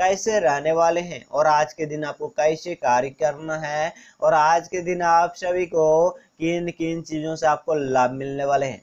कैसे रहने वाले हैं और आज के दिन आपको कैसे कार्य करना है और आज के दिन आप सभी को किन किन चीज़ों से आपको लाभ मिलने वाले हैं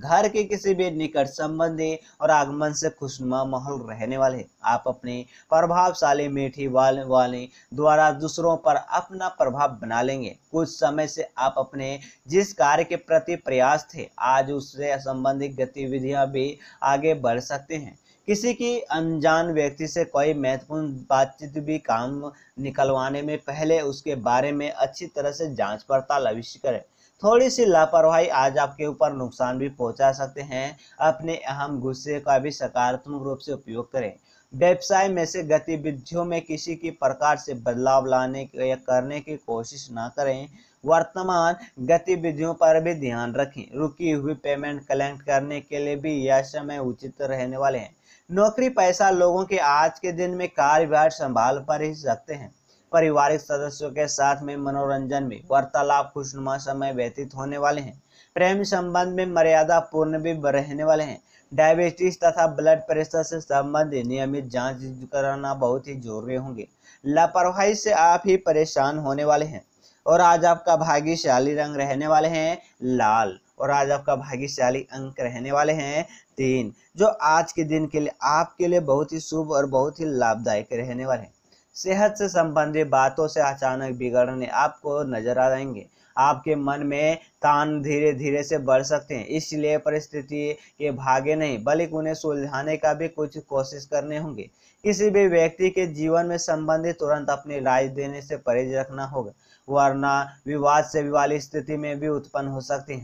घर के किसी भी निकट संबंधी और आगमन से खुशनुमा माहौल रहने वाले आप अपने प्रभावशाली मीठी वाले वाले द्वारा दूसरों पर अपना प्रभाव बना लेंगे कुछ समय से आप अपने जिस कार्य के प्रति प्रयास थे आज उससे संबंधित गतिविधियां भी आगे बढ़ सकते हैं किसी की अनजान व्यक्ति से कोई महत्वपूर्ण बातचीत भी काम निकलवाने में पहले उसके बारे में अच्छी तरह से जांच पड़ताल अवश्य करें थोड़ी सी लापरवाही आज आपके ऊपर नुकसान भी पहुंचा सकते हैं अपने अहम गुस्से का भी सकारात्मक रूप से उपयोग करें व्यवसाय में से गतिविधियों में किसी की प्रकार से बदलाव लाने या करने की कोशिश ना करें वर्तमान गतिविधियों पर भी ध्यान रखें रुकी हुई पेमेंट कलेक्ट करने के लिए भी यह समय उचित रहने वाले हैं नौकरी पैसा लोगों के आज के दिन में कार्यभार संभाल पर ही सकते हैं पारिवारिक सदस्यों के साथ में मनोरंजन में वार्तालाप खुशनुमा समय व्यतीत होने वाले हैं प्रेम संबंध में मर्यादा पूर्ण भी रहने वाले हैं डायबिटीज तथा ब्लड प्रेशर से संबंधित नियमित जांच कराना बहुत ही जरूरी होंगे लापरवाही से आप ही परेशान होने वाले हैं और आज आपका भाग्यशाली रंग रहने वाले हैं लाल और आज आपका भाग्यशाली अंक रहने वाले हैं तीन जो आज के दिन के लिए आपके लिए बहुत ही शुभ और बहुत ही लाभदायक रहने वाले हैं सेहत से संबंधित बातों से अचानक बिगड़ने आपको नजर आ जाएंगे आपके मन में तान धीरे धीरे से बढ़ सकते हैं इसलिए परिस्थिति के भागे नहीं बल्कि उन्हें सुलझाने का भी कुछ कोशिश करने होंगे किसी भी व्यक्ति के जीवन में संबंधित तुरंत अपनी राय देने से परहेज रखना होगा वरना विवाद से विवादी स्थिति में भी उत्पन्न हो सकती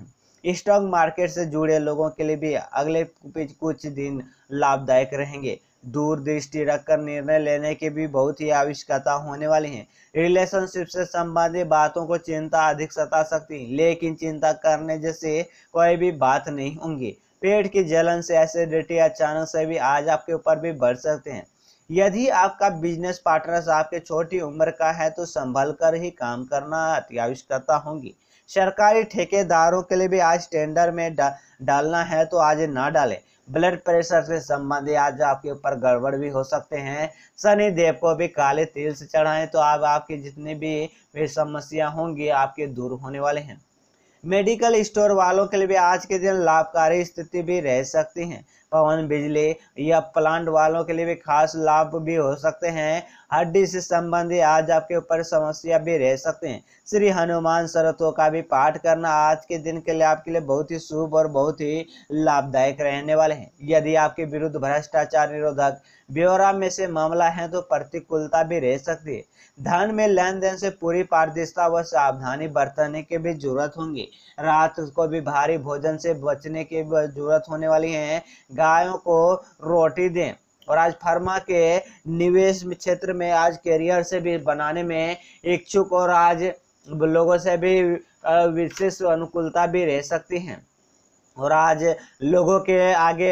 है स्टॉक मार्केट से जुड़े लोगों के लिए भी अगले कुछ दिन लाभदायक रहेंगे दूरदृष्टि रखकर निर्णय लेने की भी बहुत ही आवश्यकता होने वाली है रिलेशनशिप से संबंधित बातों को चिंता अधिक सता सकती है लेकिन चिंता करने जैसे कोई भी बात नहीं होंगी पेट की जलन से एसिडिटी अचानक से भी आज आपके ऊपर भी बढ़ सकते हैं यदि आपका बिजनेस पार्टनर आपके छोटी उम्र का है तो संभल कर ही काम करना अति आवश्यकता होगी सरकारी ठेकेदारों के लिए भी आज टेंडर में डा, डालना है तो आज ना डालें ब्लड प्रेशर से संबंधित आज आपके ऊपर गड़बड़ भी हो सकते हैं शनि देव को भी काले तेल से चढ़ाएं तो आप आपकी जितनी भी, भी समस्या होंगी आपके दूर होने वाले हैं मेडिकल स्टोर वालों के लिए भी आज के दिन लाभकारी स्थिति भी रह सकती है पवन बिजली या प्लांट वालों के लिए भी खास लाभ भी हो सकते हैं हड्डी से संबंधी आज आपके ऊपर समस्या भी रह सकते हैं श्री हनुमान सरतों का भी पाठ करना आज के दिन के लिए आपके लिए बहुत ही शुभ और बहुत ही लाभदायक रहने वाले हैं यदि आपके विरुद्ध भ्रष्टाचार निरोधक ब्यौरा में से मामला है तो प्रतिकूलता भी रह सकती है धन में लेन देन से पूरी पारदर्शिता व सावधानी बरतने की भी जरूरत होंगी रात को भी भारी भोजन से बचने की जरूरत होने वाली है गायों को रोटी दें और आज फार्मा के निवेश क्षेत्र में आज कैरियर से भी बनाने में इच्छुक और आज लोगों से भी विशेष अनुकूलता भी रह सकती हैं और आज लोगों के आगे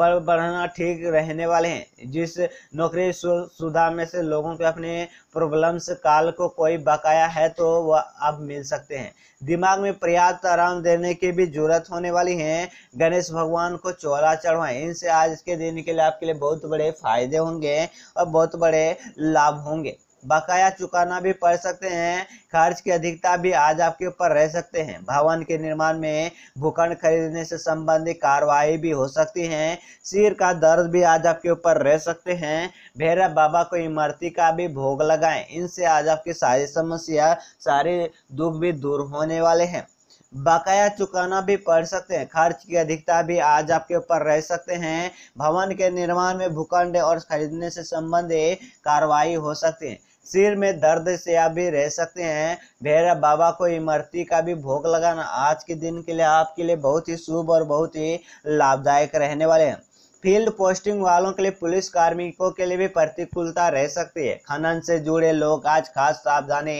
बढ़ बढ़ना ठीक रहने वाले हैं जिस नौकरी सुधा में से लोगों के अपने प्रॉब्लम्स काल को कोई बकाया है तो वह अब मिल सकते हैं दिमाग में पर्याप्त आराम देने की भी जरूरत होने वाली है गणेश भगवान को चोला चढ़वाएं इनसे आज के दिन के लिए आपके लिए बहुत बड़े फायदे होंगे और बहुत बड़े लाभ होंगे बकाया चुकाना भी पड़ सकते हैं खर्च की अधिकता भी आज आपके ऊपर रह सकते हैं भवन के निर्माण में भूखंड खरीदने से संबंधित कार्रवाई भी हो सकती है सिर का दर्द भी आज आपके ऊपर रह सकते हैं भैरव बाबा को इमरती का भी भोग लगाएं इनसे आज आपकी सारी समस्या सारे दुख भी दूर होने वाले हैं बकाया चुकाना भी पड़ सकते हैं खर्च की अधिकता भी आज आपके ऊपर रह सकते हैं भवन के निर्माण में भूखंड और खरीदने से संबंधित कार्रवाई हो सकती है सिर में दर्द से आप भी रह सकते हैं भैरव बाबा को इमरती का भी भोग लगाना आज के दिन के लिए आपके लिए बहुत ही शुभ और बहुत ही लाभदायक रहने वाले हैं फील्ड पोस्टिंग वालों के लिए पुलिस कार्मिकों के लिए भी प्रतिकूलता रह सकती है खनन से जुड़े लोग आज खास सावधानी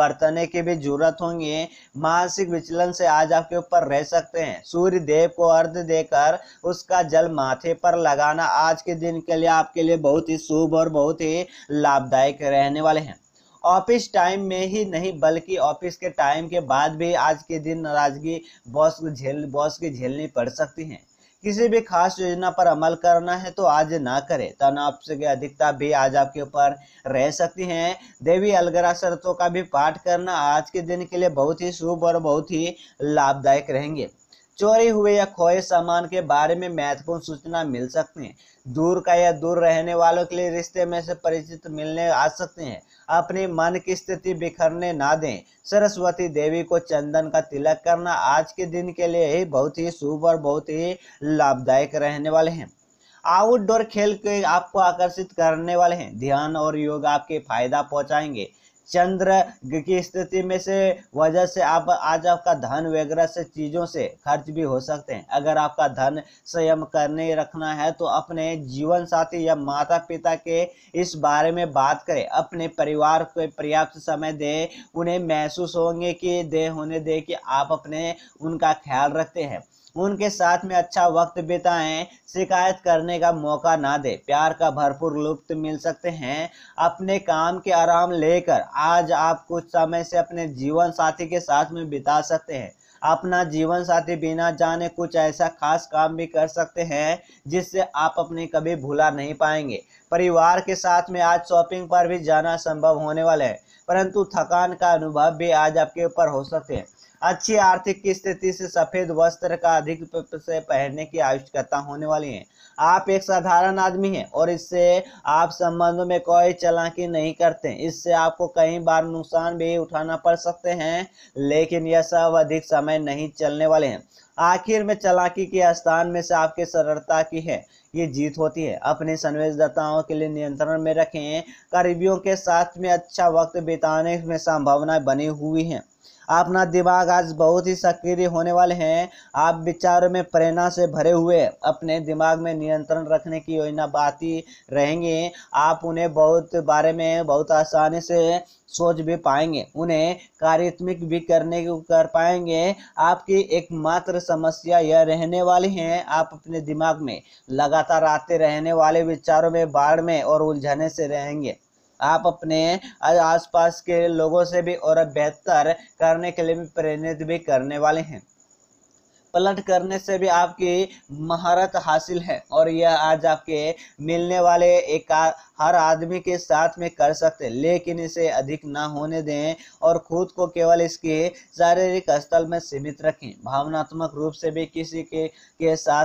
बरतने की भी जरूरत होंगी मानसिक विचलन से आज आपके ऊपर रह सकते हैं सूर्य देव को अर्ध देकर उसका जल माथे पर लगाना आज के दिन के लिए आपके लिए बहुत ही शुभ और बहुत ही लाभदायक रहने वाले हैं ऑफिस टाइम में ही नहीं बल्कि ऑफिस के टाइम के बाद भी आज के दिन नाराजगी बॉस को झेल बॉस की झेलनी पड़ सकती है किसी भी खास योजना पर अमल करना है तो आज ना करें तनाव की अधिकता भी आज आपके ऊपर रह सकती है देवी अलगरा शर्तों का भी पाठ करना आज के दिन के लिए बहुत ही शुभ और बहुत ही लाभदायक रहेंगे चोरी हुए या खोए सामान के बारे में महत्वपूर्ण सूचना मिल सकती है दूर का या दूर रहने वालों के लिए रिश्ते में से परिचित मिलने आ सकते हैं अपने मन की स्थिति बिखरने ना दें सरस्वती देवी को चंदन का तिलक करना आज के दिन के लिए ही बहुत ही शुभ और बहुत ही लाभदायक रहने वाले हैं आउटडोर खेल के आपको आकर्षित करने वाले हैं ध्यान और योग आपके फायदा पहुंचाएंगे चंद्र की स्थिति में से वजह से आप आज आपका धन वगैरह से चीज़ों से खर्च भी हो सकते हैं अगर आपका धन संयम करने रखना है तो अपने जीवन साथी या माता पिता के इस बारे में बात करें अपने परिवार को पर्याप्त समय दें उन्हें महसूस होंगे कि दे होने दे कि आप अपने उनका ख्याल रखते हैं उनके साथ में अच्छा वक्त बिताएं शिकायत करने का मौका ना दे प्यार का भरपूर लुप्त मिल सकते हैं अपने काम के आराम लेकर आज आप कुछ समय से अपने जीवन साथी के साथ में बिता सकते हैं अपना जीवन साथी बिना जाने कुछ ऐसा खास काम भी कर सकते हैं जिससे आप अपने कभी भुला नहीं पाएंगे परिवार के साथ में आज शॉपिंग पर भी जाना संभव होने वाला है परंतु थकान का अनुभव भी आज आपके ऊपर हो सकते हैं अच्छी आर्थिक स्थिति से सफेद वस्त्र का अधिक से पहनने की आवश्यकता होने वाली है आप एक साधारण आदमी हैं और इससे आप संबंधों में कोई चलाकी नहीं करते इससे आपको कई बार नुकसान भी उठाना पड़ सकते हैं लेकिन यह सब अधिक समय नहीं चलने वाले हैं आखिर में चलाकी के स्थान में से आपके सरलता की है ये जीत होती है अपने संवेदताओं के लिए नियंत्रण में रखें करीबियों के साथ में अच्छा वक्त बिताने में संभावनाएं बनी हुई हैं अपना दिमाग आज बहुत ही सक्रिय होने वाले हैं आप विचारों में प्रेरणा से भरे हुए अपने दिमाग में नियंत्रण रखने की योजना बाती रहेंगे आप उन्हें बहुत बारे में बहुत आसानी से सोच भी पाएंगे उन्हें कार्यात्मक भी करने कर पाएंगे आपकी एकमात्र समस्या यह रहने वाली है आप अपने दिमाग में लगातार आते रहने वाले विचारों में बाढ़ में और उलझने से रहेंगे आप अपने आसपास के लोगों से भी और बेहतर करने के लिए प्रेरित भी करने वाले हैं पलट करने से भी आपकी महारत हासिल है और यह आज आपके मिलने वाले एक आ, हर आदमी के साथ में कर सकते हैं लेकिन इसे अधिक ना होने दें और खुद को केवल इसके शारीरिक स्थल में सीमित रखें भावनात्मक रूप से भी किसी के के साथ